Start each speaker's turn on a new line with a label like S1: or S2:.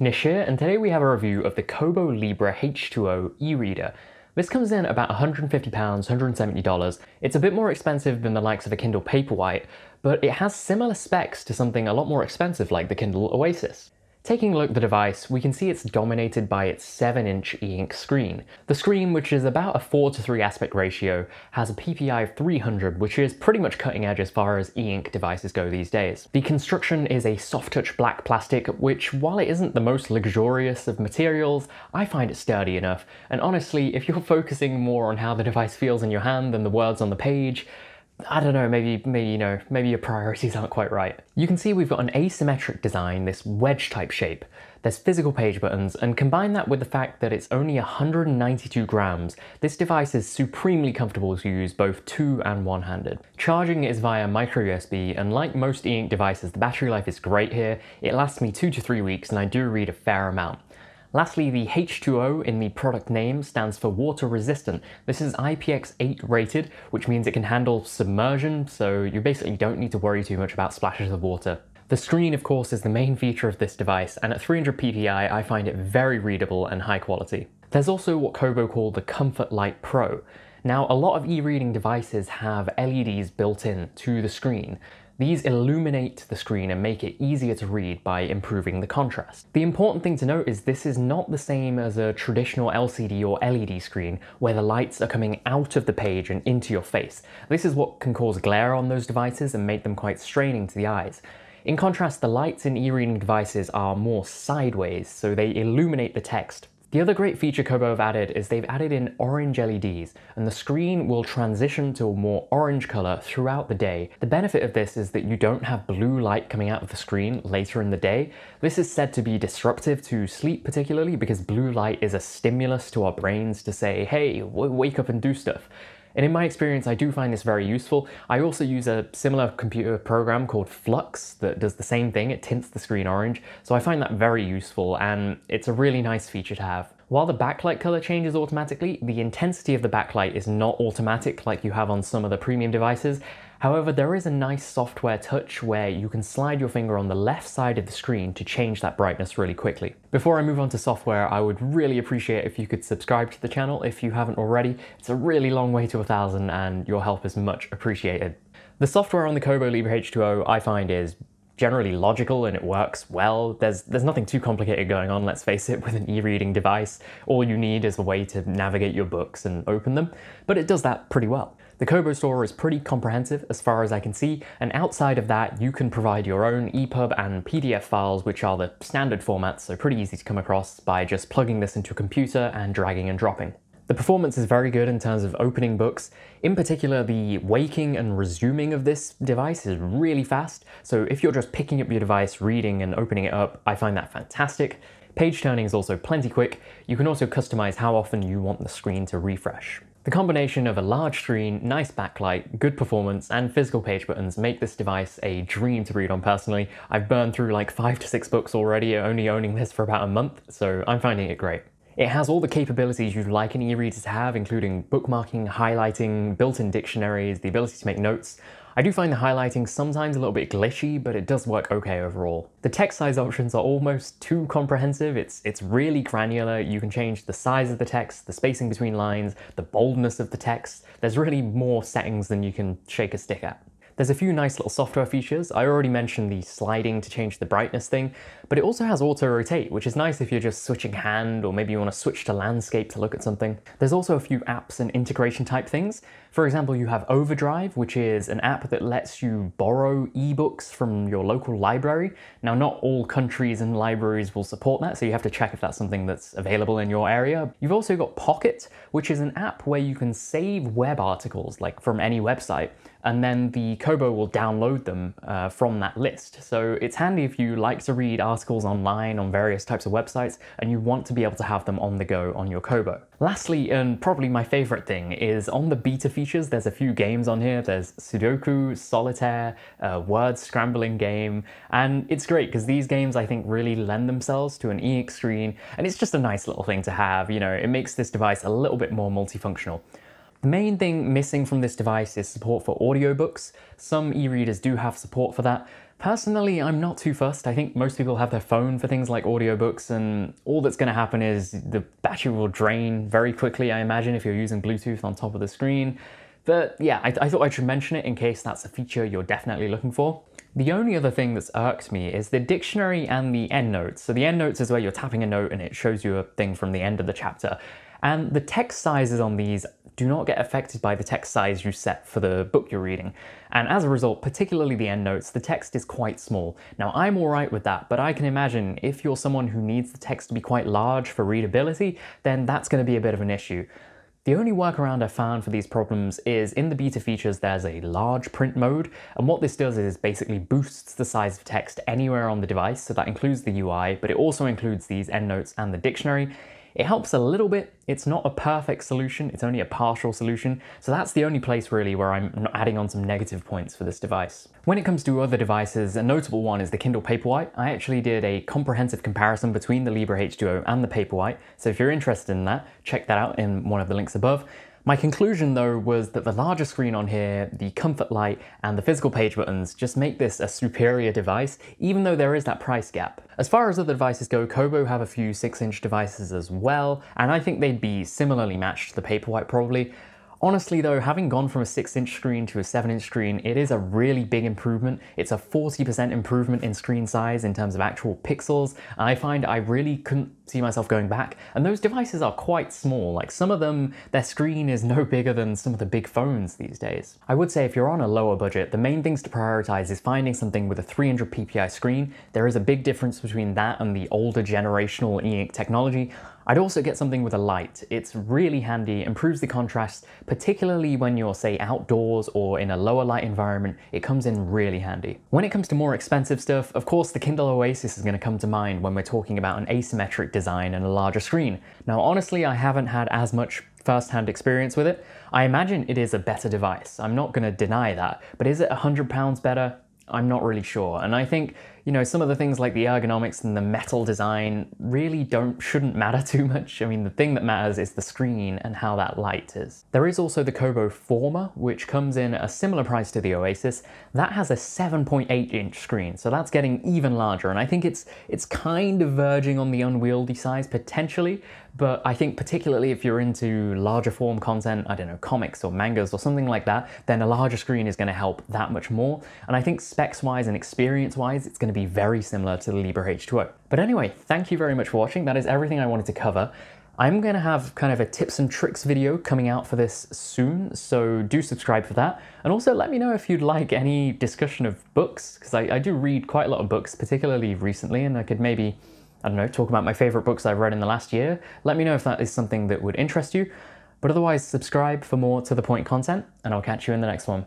S1: Nishir, and today we have a review of the Kobo Libra H2O e-reader. This comes in about £150, $170. It's a bit more expensive than the likes of a Kindle Paperwhite, but it has similar specs to something a lot more expensive like the Kindle Oasis. Taking a look at the device, we can see it's dominated by its 7-inch e-ink screen. The screen, which is about a 4 to 3 aspect ratio, has a PPI of 300, which is pretty much cutting edge as far as e-ink devices go these days. The construction is a soft-touch black plastic, which while it isn't the most luxurious of materials, I find it sturdy enough, and honestly, if you're focusing more on how the device feels in your hand than the words on the page, I don't know, maybe, maybe, you know, maybe your priorities aren't quite right. You can see we've got an asymmetric design, this wedge type shape. There's physical page buttons, and combine that with the fact that it's only 192 grams, this device is supremely comfortable to use both two and one-handed. Charging is via micro USB, and like most e-ink devices, the battery life is great here. It lasts me two to three weeks, and I do read a fair amount. Lastly, the H2O in the product name stands for water resistant. This is IPX8 rated, which means it can handle submersion, so you basically don't need to worry too much about splashes of water. The screen, of course, is the main feature of this device, and at 300 ppi I find it very readable and high quality. There's also what Kobo called the Comfort Light Pro. Now, a lot of e-reading devices have LEDs built in to the screen, these illuminate the screen and make it easier to read by improving the contrast. The important thing to note is this is not the same as a traditional LCD or LED screen where the lights are coming out of the page and into your face. This is what can cause glare on those devices and make them quite straining to the eyes. In contrast, the lights in e-reading devices are more sideways, so they illuminate the text the other great feature Kobo have added is they've added in orange LEDs, and the screen will transition to a more orange color throughout the day. The benefit of this is that you don't have blue light coming out of the screen later in the day. This is said to be disruptive to sleep particularly because blue light is a stimulus to our brains to say, hey, wake up and do stuff. And in my experience, I do find this very useful. I also use a similar computer program called Flux that does the same thing. It tints the screen orange. So I find that very useful and it's a really nice feature to have. While the backlight color changes automatically, the intensity of the backlight is not automatic like you have on some of the premium devices However, there is a nice software touch where you can slide your finger on the left side of the screen to change that brightness really quickly. Before I move on to software, I would really appreciate if you could subscribe to the channel if you haven't already. It's a really long way to a thousand and your help is much appreciated. The software on the Kobo Libre H2O I find is generally logical and it works well. There's, there's nothing too complicated going on, let's face it, with an e-reading device. All you need is a way to navigate your books and open them, but it does that pretty well. The Kobo store is pretty comprehensive as far as I can see, and outside of that you can provide your own EPUB and PDF files which are the standard formats, so pretty easy to come across by just plugging this into a computer and dragging and dropping. The performance is very good in terms of opening books. In particular, the waking and resuming of this device is really fast, so if you're just picking up your device, reading and opening it up, I find that fantastic. Page turning is also plenty quick. You can also customize how often you want the screen to refresh. The combination of a large screen, nice backlight, good performance, and physical page buttons make this device a dream to read on personally. I've burned through like five to six books already, only owning this for about a month, so I'm finding it great. It has all the capabilities you'd like an e-reader to have, including bookmarking, highlighting, built-in dictionaries, the ability to make notes. I do find the highlighting sometimes a little bit glitchy, but it does work okay overall. The text size options are almost too comprehensive. It's, it's really granular. You can change the size of the text, the spacing between lines, the boldness of the text. There's really more settings than you can shake a stick at. There's a few nice little software features. I already mentioned the sliding to change the brightness thing, but it also has auto-rotate, which is nice if you're just switching hand or maybe you want to switch to landscape to look at something. There's also a few apps and integration type things. For example, you have Overdrive, which is an app that lets you borrow ebooks from your local library. Now, not all countries and libraries will support that, so you have to check if that's something that's available in your area. You've also got Pocket, which is an app where you can save web articles, like from any website and then the Kobo will download them uh, from that list. So it's handy if you like to read articles online on various types of websites and you want to be able to have them on the go on your Kobo. Lastly, and probably my favorite thing, is on the beta features, there's a few games on here. There's Sudoku, Solitaire, a uh, word scrambling game, and it's great because these games I think really lend themselves to an EX screen, and it's just a nice little thing to have, you know, it makes this device a little bit more multifunctional. The main thing missing from this device is support for audiobooks. Some e-readers do have support for that. Personally, I'm not too fussed. I think most people have their phone for things like audiobooks and all that's gonna happen is the battery will drain very quickly, I imagine, if you're using Bluetooth on top of the screen. But yeah, I, I thought I should mention it in case that's a feature you're definitely looking for. The only other thing that's irked me is the dictionary and the endnotes. So the endnotes is where you're tapping a note and it shows you a thing from the end of the chapter. And the text sizes on these do not get affected by the text size you set for the book you're reading. And as a result, particularly the endnotes, the text is quite small. Now I'm alright with that, but I can imagine if you're someone who needs the text to be quite large for readability, then that's going to be a bit of an issue. The only workaround I've found for these problems is in the beta features there's a large print mode, and what this does is basically boosts the size of text anywhere on the device, so that includes the UI, but it also includes these endnotes and the dictionary. It helps a little bit. It's not a perfect solution. It's only a partial solution. So that's the only place really where I'm adding on some negative points for this device. When it comes to other devices, a notable one is the Kindle Paperwhite. I actually did a comprehensive comparison between the Libra H 20 and the Paperwhite. So if you're interested in that, check that out in one of the links above. My conclusion though was that the larger screen on here, the comfort light and the physical page buttons just make this a superior device even though there is that price gap. As far as other devices go, Kobo have a few 6 inch devices as well and I think they'd be similarly matched to the Paperwhite probably Honestly though, having gone from a 6 inch screen to a 7 inch screen, it is a really big improvement. It's a 40% improvement in screen size in terms of actual pixels. I find I really couldn't see myself going back. And those devices are quite small, like some of them, their screen is no bigger than some of the big phones these days. I would say if you're on a lower budget, the main things to prioritize is finding something with a 300 ppi screen. There is a big difference between that and the older generational e-ink technology, I'd also get something with a light. It's really handy, improves the contrast, particularly when you're say outdoors or in a lower light environment, it comes in really handy. When it comes to more expensive stuff, of course the Kindle Oasis is gonna come to mind when we're talking about an asymmetric design and a larger screen. Now honestly, I haven't had as much first-hand experience with it. I imagine it is a better device. I'm not gonna deny that, but is it £100 better? I'm not really sure. And I think you know, some of the things like the ergonomics and the metal design really don't shouldn't matter too much. I mean, the thing that matters is the screen and how that light is. There is also the Kobo Former, which comes in a similar price to the Oasis. That has a 7.8 inch screen, so that's getting even larger, and I think it's it's kind of verging on the unwieldy size potentially, but I think particularly if you're into larger form content, I don't know, comics or mangas or something like that, then a larger screen is going to help that much more. And I think specs-wise and experience-wise, it's going to to be very similar to the H2O. But anyway, thank you very much for watching. That is everything I wanted to cover. I'm going to have kind of a tips and tricks video coming out for this soon, so do subscribe for that. And also let me know if you'd like any discussion of books, because I, I, do read quite a lot of books, particularly recently, and I could maybe, I don't know, talk about my favourite books I've read in the last year. Let me know if that is something that would interest you. But otherwise, subscribe for more To The Point content, and I'll catch you in the next one.